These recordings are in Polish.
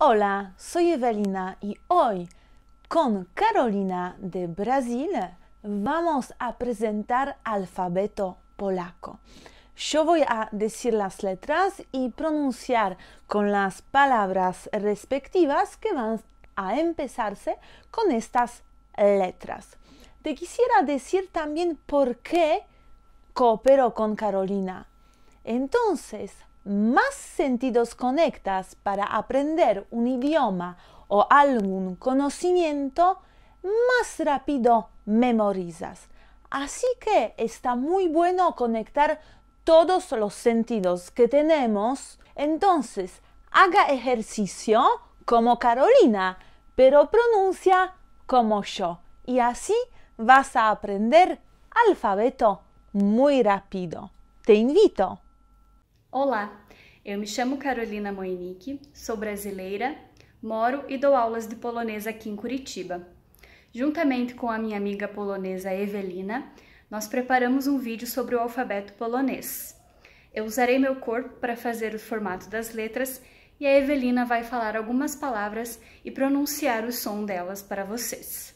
Hola, soy Evelina y hoy con Carolina de Brasil vamos a presentar alfabeto polaco. Yo voy a decir las letras y pronunciar con las palabras respectivas que van a empezarse con estas letras. Te quisiera decir también por qué coopero con Carolina. Entonces, más sentidos conectas para aprender un idioma o algún conocimiento, más rápido memorizas. Así que está muy bueno conectar todos los sentidos que tenemos. Entonces, haga ejercicio como Carolina, pero pronuncia como yo. Y así vas a aprender alfabeto muy rápido. Te invito. Olá, eu me chamo Carolina Moenick, sou brasileira, moro e dou aulas de polonês aqui em Curitiba. Juntamente com a minha amiga polonesa Evelina, nós preparamos um vídeo sobre o alfabeto polonês. Eu usarei meu corpo para fazer o formato das letras e a Evelina vai falar algumas palavras e pronunciar o som delas para vocês.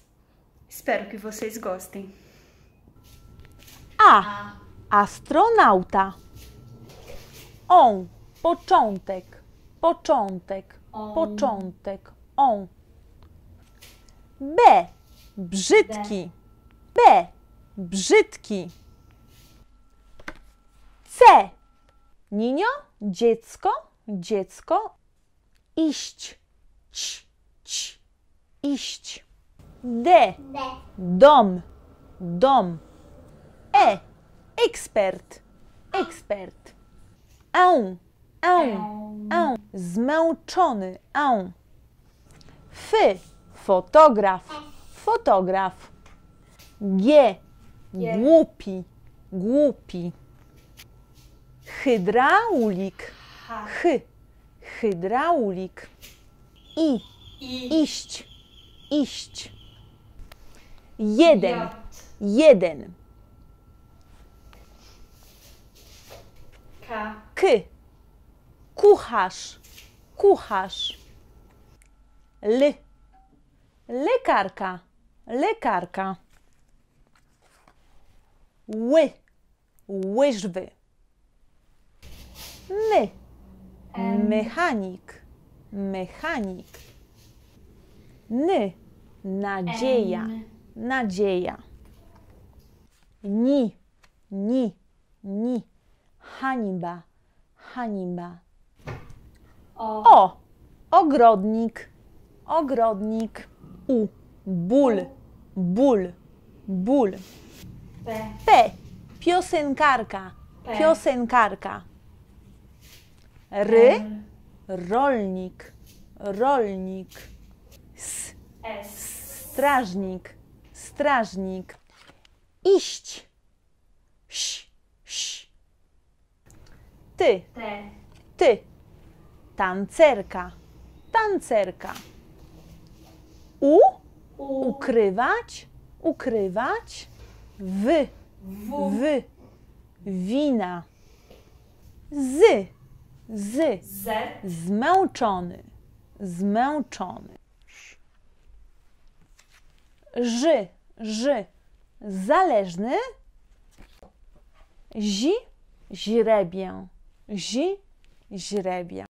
Espero que vocês gostem. A. Astronauta. On, początek, początek, początek, on. B, brzydki, B, brzydki. C, Ninio dziecko, dziecko, iść, ć, ć, iść. D, dom, dom. E, ekspert, ekspert un, un, un, zmęczony, un. Fy, fotograf, fotograf. G, głupi, głupi. Hydraulik, hy, hydraulik. I, iść, iść. Jeden, jeden. kucharz, kucharz. L, lekarka, lekarka. Ły, łyżwy. My, mechanik, mechanik. Ny, nadzieja, nadzieja. Ni, ni, ni. Hańba, hańba. O. o. Ogrodnik. Ogrodnik. U. Ból. Ból. Ból. P. P. Piosenkarka. P. Piosenkarka. R. M. Rolnik. Rolnik. S. S. Strażnik. Strażnik. Iść. Ś. Ś. Ty. T. Ty tancerka, tancerka. U, ukrywać, ukrywać. W, w, wina. Z, z, zmęczony, zmęczony. Ży, ży, zależny. Zi, źrebię, zi, źrebię.